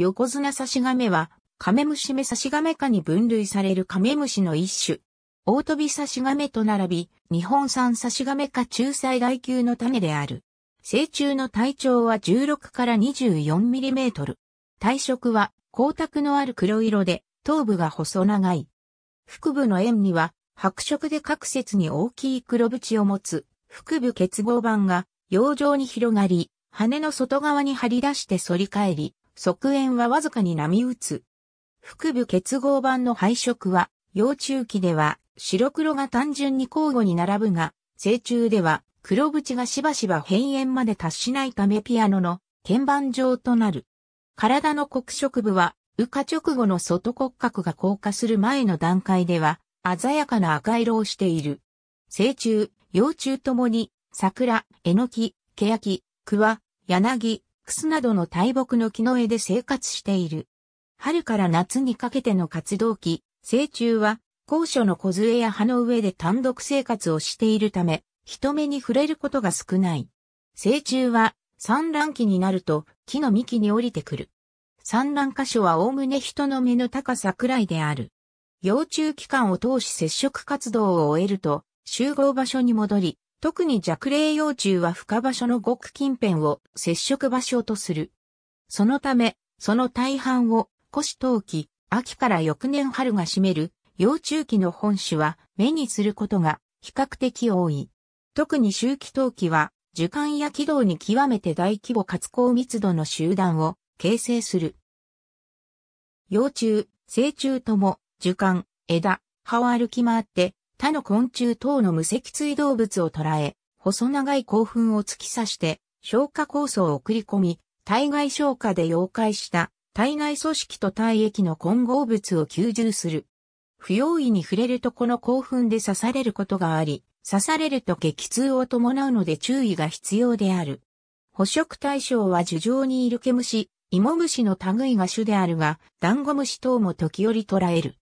横綱差し亀は、カメムシ目差し亀科に分類されるカメムシの一種。大飛び差し亀と並び、日本産差し亀科中最外級の種である。成虫の体長は16から24ミリメートル。体色は光沢のある黒色で、頭部が細長い。腹部の円には、白色で各節に大きい黒縁を持つ、腹部欠合板が、洋上に広がり、羽の外側に張り出して反り返り、側縁はわずかに波打つ。腹部結合板の配色は、幼虫期では白黒が単純に交互に並ぶが、成虫では黒縁がしばしば変縁まで達しないためピアノの鍵盤状となる。体の黒色部は、羽化直後の外骨格が硬化する前の段階では、鮮やかな赤色をしている。成虫、幼虫ともに、桜、えのき、けやき、く柳、クスなどの大木の木の絵で生活している。春から夏にかけての活動期、成虫は高所の小杖や葉の上で単独生活をしているため、人目に触れることが少ない。成虫は産卵期になると木の幹に降りてくる。産卵箇所はおおむね人の目の高さくらいである。幼虫期間を通し接触活動を終えると集合場所に戻り、特に弱霊幼虫は深場所の極近辺を接触場所とする。そのため、その大半を、古紙冬季、秋から翌年春が占める、幼虫期の本種は目にすることが比較的多い。特に周期冬季は、樹幹や軌道に極めて大規模活つ密度の集団を形成する。幼虫、成虫とも、樹幹、枝、葉を歩き回って、他の昆虫等の無脊椎動物を捕らえ、細長い興奮を突き刺して、消化酵素を送り込み、体外消化で溶解した体内組織と体液の混合物を吸収する。不用意に触れるとこの興奮で刺されることがあり、刺されると激痛を伴うので注意が必要である。捕食対象は樹上にいる毛虫、芋虫の類が種であるが、ダンゴムシ等も時折捕らえる。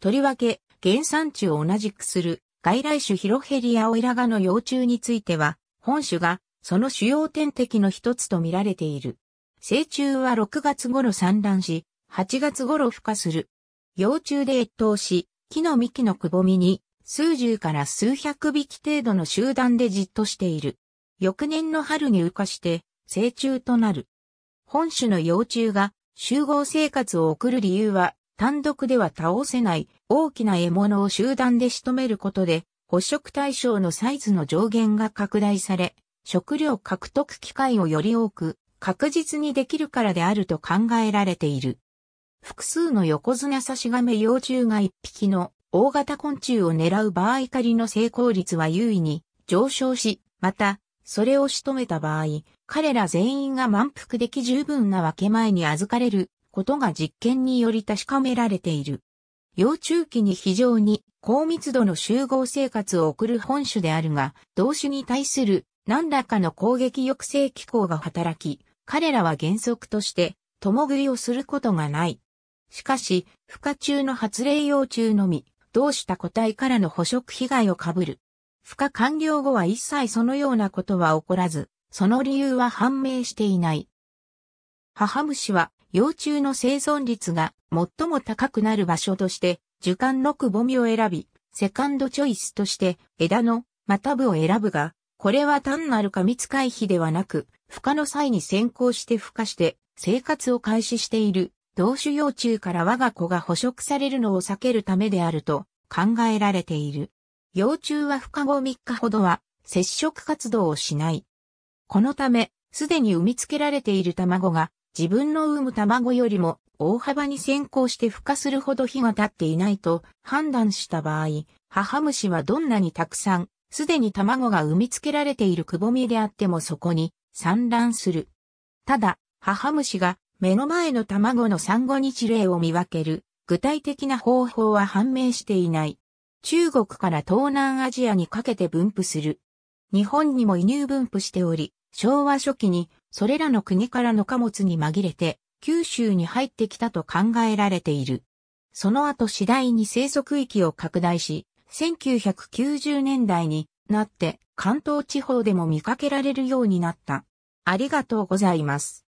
とりわけ、原産地を同じくする外来種ヒロヘリアオイラガの幼虫については、本種がその主要天敵の一つと見られている。成虫は6月頃産卵し、8月頃孵化する。幼虫で越冬し、木の幹のくぼみに数十から数百匹程度の集団でじっとしている。翌年の春に羽化して成虫となる。本種の幼虫が集合生活を送る理由は単独では倒せない大きな獲物を集団で仕留めることで、捕食対象のサイズの上限が拡大され、食料獲得機会をより多く確実にできるからであると考えられている。複数の横綱差し亀幼虫が一匹の大型昆虫を狙う場合狩りの成功率は優位に上昇し、また、それを仕留めた場合、彼ら全員が満腹でき十分な分け前に預かれることが実験により確かめられている。幼虫期に非常に高密度の集合生活を送る本種であるが、同種に対する何らかの攻撃抑制機構が働き、彼らは原則として、共食いをすることがない。しかし、孵化中の発令幼虫のみ、同した個体からの捕食被害を被る。孵化完了後は一切そのようなことは起こらず、その理由は判明していない。母虫は幼虫の生存率が最も高くなる場所として、樹間のくぼみを選び、セカンドチョイスとして枝のまた部を選ぶが、これは単なる過密回避ではなく、孵化の際に先行して孵化して生活を開始している同種幼虫から我が子が捕食されるのを避けるためであると考えられている。幼虫は孵化後3日ほどは接触活動をしない。このため、すでに産み付けられている卵が自分の産む卵よりも大幅に先行して孵化するほど日が経っていないと判断した場合、母虫はどんなにたくさん、すでに卵が産み付けられているくぼみであってもそこに産卵する。ただ、母虫が目の前の卵の産後日例を見分ける具体的な方法は判明していない。中国から東南アジアにかけて分布する。日本にも輸入分布しており、昭和初期にそれらの国からの貨物に紛れて、九州に入ってきたと考えられている。その後次第に生息域を拡大し、1990年代になって関東地方でも見かけられるようになった。ありがとうございます。